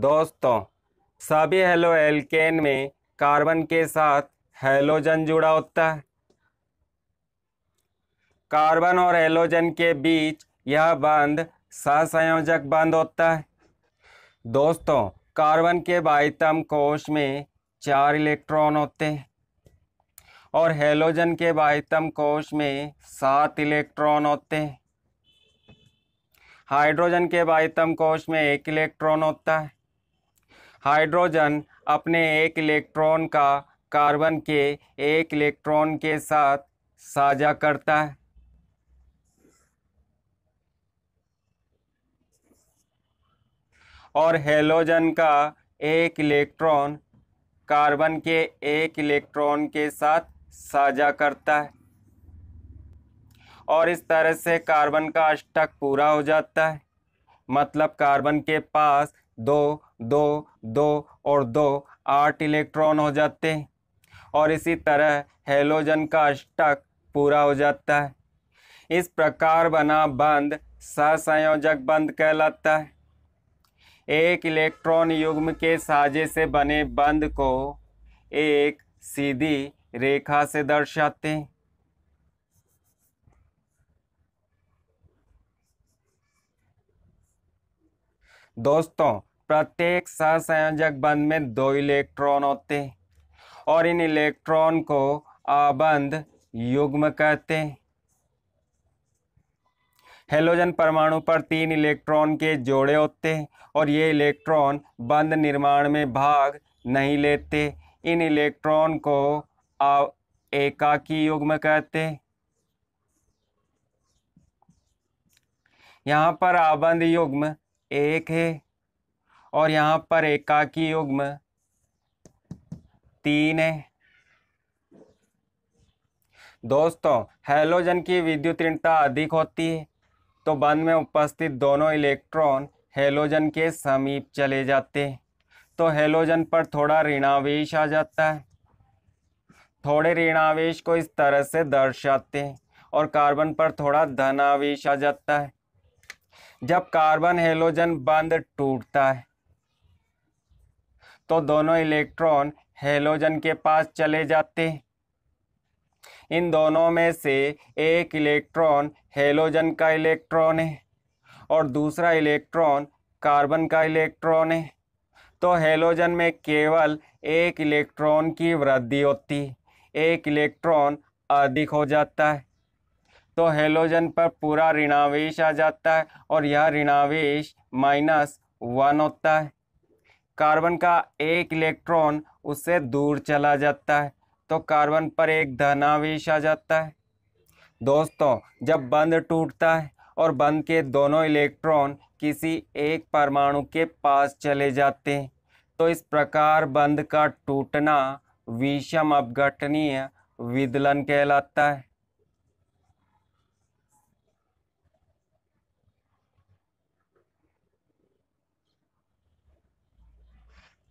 दोस्तों सभी halo alkane में कार्बन के साथ हेलोजन जुड़ा होता है कार्बन और हेलोजन के बीच यह बंध सहसंयोजक बंध होता है दोस्तों कार्बन के बाईतम कोश में चार इलेक्ट्रॉन होते हैं और हेलोजन के बाईतम कोश में सात इलेक्ट्रॉन होते हैं हाइड्रोजन के बाईतम कोश में एक इलेक्ट्रॉन होता है हाइड्रोजन अपने एक इलेक्ट्रॉन का कार्बन के एक इलेक्ट्रॉन के साथ साझा करता है और हेलोजन का एक इलेक्ट्रॉन कार्बन के एक इलेक्ट्रॉन के साथ साझा करता है और इस तरह से कार्बन का अष्टक पूरा हो जाता है मतलब कार्बन के पास दो दो दो और दो आठ इलेक्ट्रॉन हो जाते हैं और इसी तरह हेलोजन का अष्टक पूरा हो जाता है इस प्रकार बना बंद सहसंयोजक बंद कहलाता है एक इलेक्ट्रॉन युग्म के साजे से बने बंद को एक सीधी रेखा से दर्शाते हैं दोस्तों प्रत्येक सहसंयोजक बंध में दो इलेक्ट्रॉन होते हैं और इन इलेक्ट्रॉन को आबंध युग्म कहते हैं हेलोजन परमाणु पर तीन इलेक्ट्रॉन के जोड़े होते हैं और ये इलेक्ट्रॉन बंध निर्माण में भाग नहीं लेते इन इलेक्ट्रॉन को एकाकी युग्म कहते यहाँ पर आबंध युग्म एक है और यहाँ पर एकाकी युग्म तीन है दोस्तों हेलोजन की विद्युत ऋणता अधिक होती है तो बंद में उपस्थित दोनों इलेक्ट्रॉन हेलोजन के समीप चले जाते हैं तो हेलोजन पर थोड़ा ऋणावेश आ जाता है थोड़े ऋणावेश को इस तरह से दर्शाते हैं और कार्बन पर थोड़ा धनावेश आ जाता है जब कार्बन हेलोजन बंद टूटता है तो दोनों इलेक्ट्रॉन हेलोजन के पास चले जाते इन दोनों में से एक इलेक्ट्रॉन हेलोजन का इलेक्ट्रॉन है और दूसरा इलेक्ट्रॉन कार्बन का इलेक्ट्रॉन है तो हेलोजन में केवल एक इलेक्ट्रॉन की वृद्धि होती एक इलेक्ट्रॉन अधिक हो जाता है तो हेलोजन पर पूरा ऋणावेश आ जाता है और यह ऋणावेश माइनस वन होता है कार्बन का एक इलेक्ट्रॉन उससे दूर चला जाता है तो कार्बन पर एक धनावेश आ जाता है दोस्तों जब बंद टूटता है और बंद के दोनों इलेक्ट्रॉन किसी एक परमाणु के पास चले जाते हैं तो इस प्रकार बंद का टूटना विषम अपघटनीय विदलन कहलाता है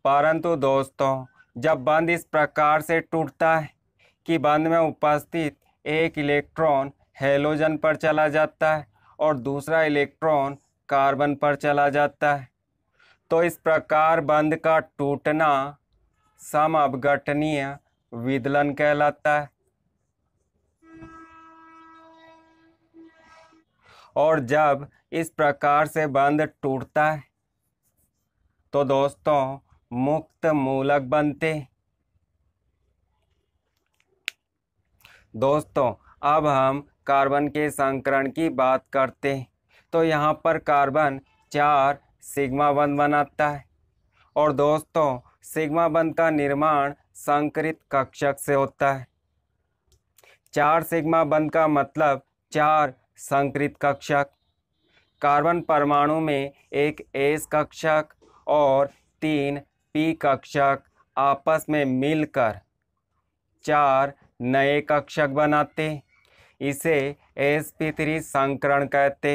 परंतु दोस्तों जब बंद इस प्रकार से टूटता है कि बंद में उपस्थित एक इलेक्ट्रॉन हेलोजन पर चला जाता है और दूसरा इलेक्ट्रॉन कार्बन पर चला जाता है तो इस प्रकार बंद का टूटना सम अवघटनीय विदलन कहलाता है और जब इस प्रकार से बंद टूटता है तो दोस्तों मुक्त मूलक बनते दोस्तों अब हम कार्बन के संकरण की बात करते हैं तो यहाँ पर कार्बन चार सिग्मा बंद बनाता है और दोस्तों सिग्मा बंद का निर्माण संकरित कक्षक से होता है चार सिग्मा बंद का मतलब चार संकरित कक्षक कार्बन परमाणु में एक एस कक्षक और तीन पी कक्षक आपस में मिलकर चार नए कक्षक बनाते इसे एस पी थ्री संकरण कहते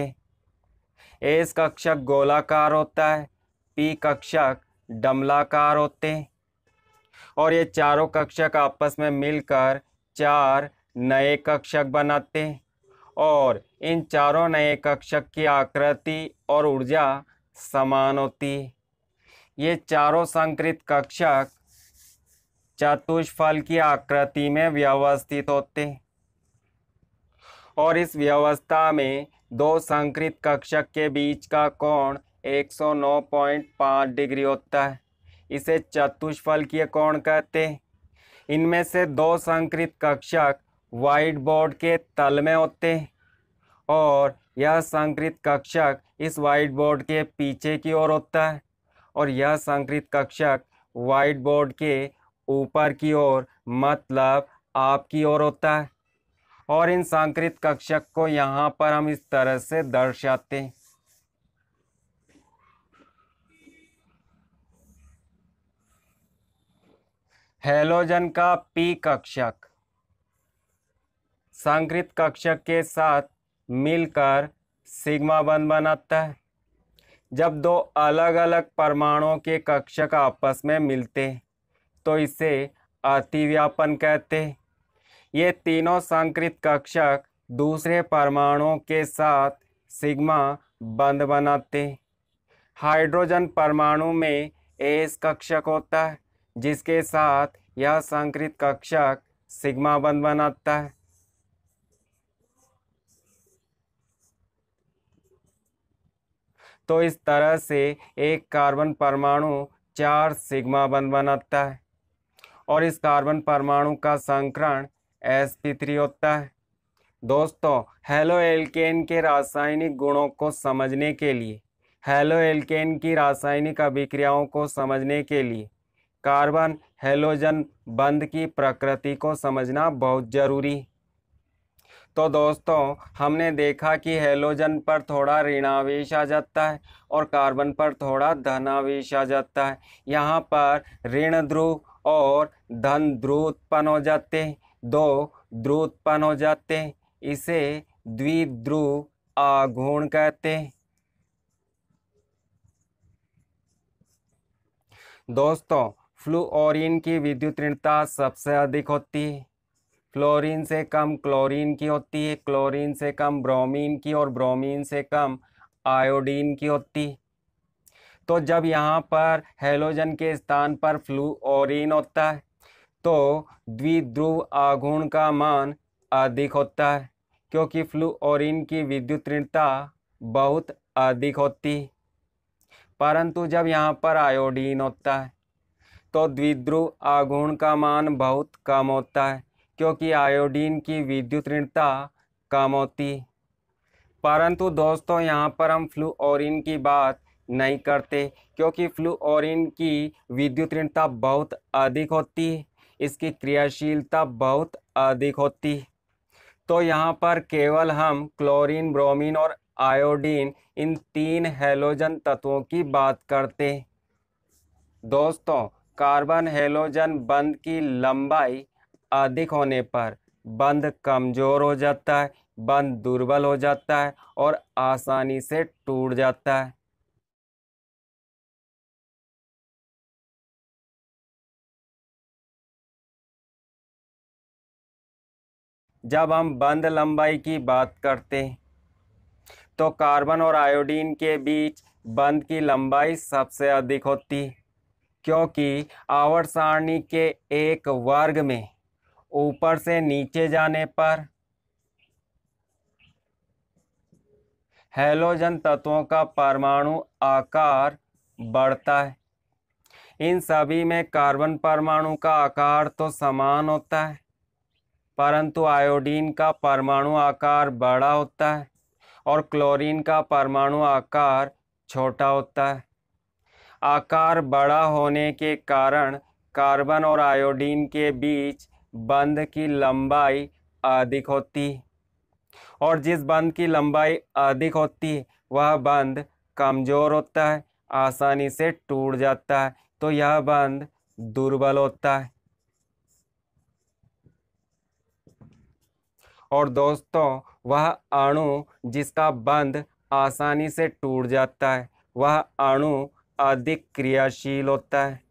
एस कक्षक गोलाकार होता है पी कक्षक डमलाकार होते और ये चारों कक्षक आपस में मिलकर चार नए कक्षक बनाते और इन चारों नए कक्षक की आकृति और ऊर्जा समान होती है ये चारों संकृत कक्षक चतुष्फल की आकृति में व्यवस्थित होते हैं और इस व्यवस्था में दो संकृत कक्षक के बीच का कोण 109.5 डिग्री होता है इसे चतुष्फल की कोण कहते हैं इनमें से दो संकृत कक्षक वाइट बोर्ड के तल में होते हैं और यह संकृत कक्षक इस वाइट बोर्ड के पीछे की ओर होता है और यह संकृत कक्षक वाइट बोर्ड के ऊपर की ओर मतलब आपकी ओर होता है और इन संस्कृत कक्षक को यहाँ पर हम इस तरह से दर्शाते हैं हेलोजन का पी कक्षक संकृत कक्षक के साथ मिलकर सिग्मा बंद बनाता है जब दो अलग अलग परमाणुओं के कक्षक आपस में मिलते तो इसे अतिव्यापन कहते ये तीनों संकृत कक्षक दूसरे परमाणुओं के साथ सिग्मा बंद बनाते हाइड्रोजन परमाणु में एस कक्षक होता है जिसके साथ यह संकृत कक्षक सिग्मा बंद बनाता है तो इस तरह से एक कार्बन परमाणु चार सिग्मा बंद बनाता है और इस कार्बन परमाणु का संकरण एस पी होता है दोस्तों हेलो एल्केन के रासायनिक गुणों को समझने के लिए हेलो एल्केन की रासायनिक अभिक्रियाओं को समझने के लिए कार्बन हेलोजन बंद की प्रकृति को समझना बहुत जरूरी है तो दोस्तों हमने देखा कि हेलोजन पर थोड़ा ऋणावेश आ जाता है और कार्बन पर थोड़ा धनावेश आ जाता है यहाँ पर ऋण ध्रुव और धन ध्रुव उत्पन्न हो जाते हैं दो ध्रुव उत्पन्न हो जाते हैं इसे द्विध्रुव आघूर्ण कहते हैं दोस्तों फ्लूओरीन की विद्युत ऋणता सबसे अधिक होती है क्लोरीन से कम क्लोरीन की होती है क्लोरीन से कम ब्रोमीन की और ब्रोमीन से कम आयोडीन की होती तो जब यहाँ पर हेलोजन के स्थान पर फ्लूरिन होता है तो द्विध्रुव आघूर्ण का मान अधिक होता है क्योंकि फ्लूरिन की विद्युत ऋणता बहुत अधिक होती परंतु जब यहाँ पर आयोडीन होता है तो द्विध्रुव आघूर्ण का मान बहुत कम होता है क्योंकि आयोडीन की विद्युत ऋणता कम होती परंतु दोस्तों यहाँ पर हम ओरिन की बात नहीं करते क्योंकि फ्लूओरिन की विद्युत ऋणता बहुत अधिक होती इसकी क्रियाशीलता बहुत अधिक होती तो यहाँ पर केवल हम क्लोरीन ब्रोमीन और आयोडीन इन तीन हेलोजन तत्वों की बात करते दोस्तों कार्बन हेलोजन बंद की लंबाई अधिक होने पर बंद कमज़ोर हो जाता है बंद दुर्बल हो जाता है और आसानी से टूट जाता है जब हम बंद लंबाई की बात करते हैं तो कार्बन और आयोडीन के बीच बंद की लंबाई सबसे अधिक होती क्योंकि आवर्त सारणी के एक वर्ग में ऊपर से नीचे जाने पर हेलोजन तत्वों का परमाणु आकार बढ़ता है इन सभी में कार्बन परमाणु का आकार तो समान होता है परंतु आयोडीन का परमाणु आकार बड़ा होता है और क्लोरीन का परमाणु आकार छोटा होता है आकार बड़ा होने के कारण कार्बन और आयोडीन के बीच बंद की लंबाई अधिक होती और जिस बंद की लंबाई अधिक होती वह बंद कमज़ोर होता है आसानी से टूट जाता है तो यह बंद दुर्बल होता है और दोस्तों वह अणु जिसका बंद आसानी से टूट जाता है वह अणु अधिक क्रियाशील होता है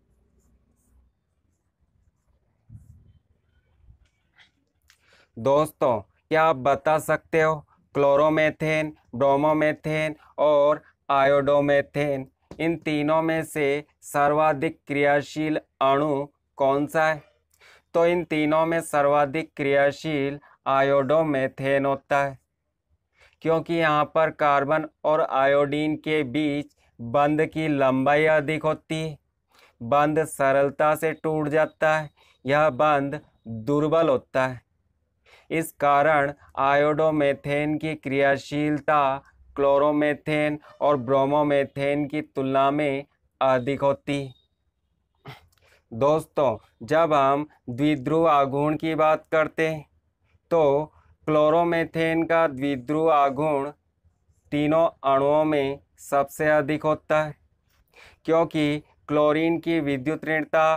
दोस्तों क्या आप बता सकते हो क्लोरोमेथेन ब्रोमोमेथेन और आयोडोमेथेन इन तीनों में से सर्वाधिक क्रियाशील अणु कौन सा है तो इन तीनों में सर्वाधिक क्रियाशील आयोडोमेथेन होता है क्योंकि यहाँ पर कार्बन और आयोडीन के बीच बंद की लंबाई अधिक होती है बंद सरलता से टूट जाता है यह बंद दुर्बल होता है इस कारण आयोडोमेथेन की क्रियाशीलता क्लोरोमेथेन और ब्रोमोमेथेन की तुलना में अधिक होती दोस्तों जब हम द्विध्रुव आघूर्ण की बात करते तो क्लोरोमेथेन का द्विध्रुव आघूर्ण तीनों अणुओं में सबसे अधिक होता है क्योंकि क्लोरीन की विद्युत ऋणता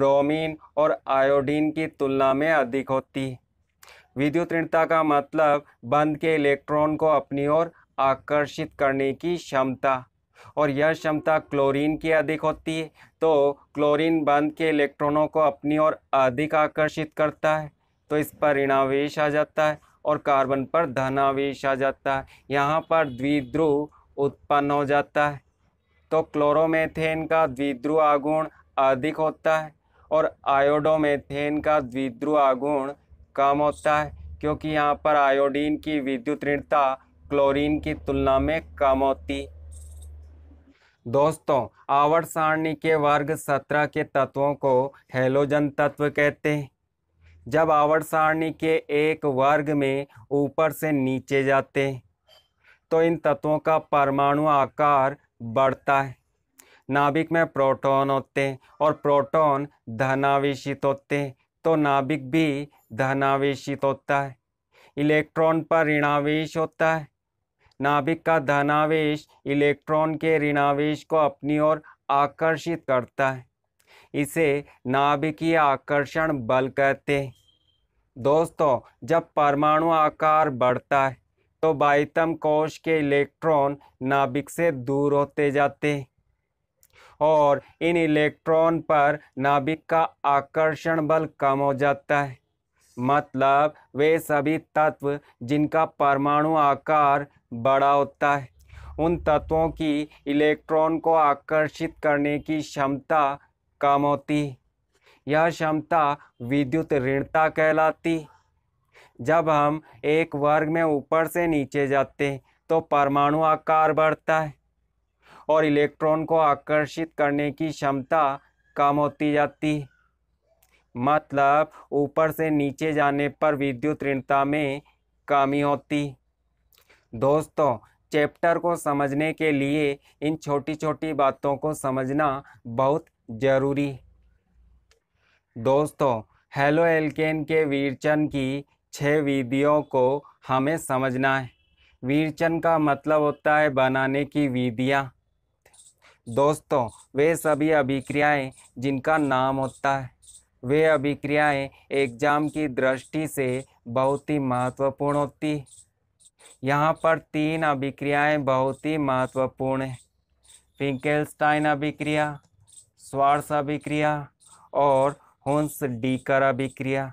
ब्रोमीन और आयोडीन की तुलना में अधिक होती है विद्युतृणता का मतलब बंद के इलेक्ट्रॉन को अपनी ओर आकर्षित करने की क्षमता और यह क्षमता क्लोरीन की अधिक होती है तो क्लोरीन बंद के इलेक्ट्रॉनों को अपनी ओर अधिक आकर्षित करता है तो इस पर ऋणावेश आ जाता है और कार्बन पर धनावेश आ जाता है यहाँ पर द्विध्रुव उत्पन्न हो जाता है तो क्लोरोमेथेन का द्विध्रुव आगुण अधिक होता है और आयोडोमेथेन का द्विध्रुव आगुण कम होता है क्योंकि यहाँ पर आयोडीन की विद्युत ऋणता क्लोरीन की तुलना में कम होती दोस्तों आवर्त सारणी के वर्ग सत्रह के तत्वों को हेलोजन तत्व कहते हैं जब आवर्त सारणी के एक वर्ग में ऊपर से नीचे जाते हैं तो इन तत्वों का परमाणु आकार बढ़ता है नाभिक में प्रोटॉन होते हैं और प्रोटॉन धनावेशित होते हैं तो नाभिक भी धनावेशित होता है इलेक्ट्रॉन पर ऋणावेश होता है नाभिक का धनावेश इलेक्ट्रॉन के ऋणावेश को अपनी ओर आकर्षित करता है इसे नाभिकीय आकर्षण बल कहते हैं दोस्तों जब परमाणु आकार बढ़ता है तो बाइतम कोश के इलेक्ट्रॉन नाभिक से दूर होते जाते हैं और इन इलेक्ट्रॉन पर नाभिक का आकर्षण बल कम हो जाता है मतलब वे सभी तत्व जिनका परमाणु आकार बड़ा होता है उन तत्वों की इलेक्ट्रॉन को आकर्षित करने की क्षमता कम होती यह क्षमता विद्युत ऋणता कहलाती जब हम एक वर्ग में ऊपर से नीचे जाते तो परमाणु आकार बढ़ता है और इलेक्ट्रॉन को आकर्षित करने की क्षमता कम होती जाती है मतलब ऊपर से नीचे जाने पर विद्युत ऋणता में कमी होती दोस्तों चैप्टर को समझने के लिए इन छोटी छोटी बातों को समझना बहुत ज़रूरी दोस्तों हेलो एल्केन के वीरचन की छः विधियों को हमें समझना है वीरचन का मतलब होता है बनाने की विधियाँ दोस्तों वे सभी अभिक्रियाएं जिनका नाम होता है वे अभिक्रियाएं एग्जाम की दृष्टि से बहुत ही महत्वपूर्ण होती यहाँ पर तीन अभिक्रियाएं बहुत ही महत्वपूर्ण हैं फिंकेलस्टाइन अभिक्रिया स्वार्स अभिक्रिया और हुंस डीकर अभिक्रिया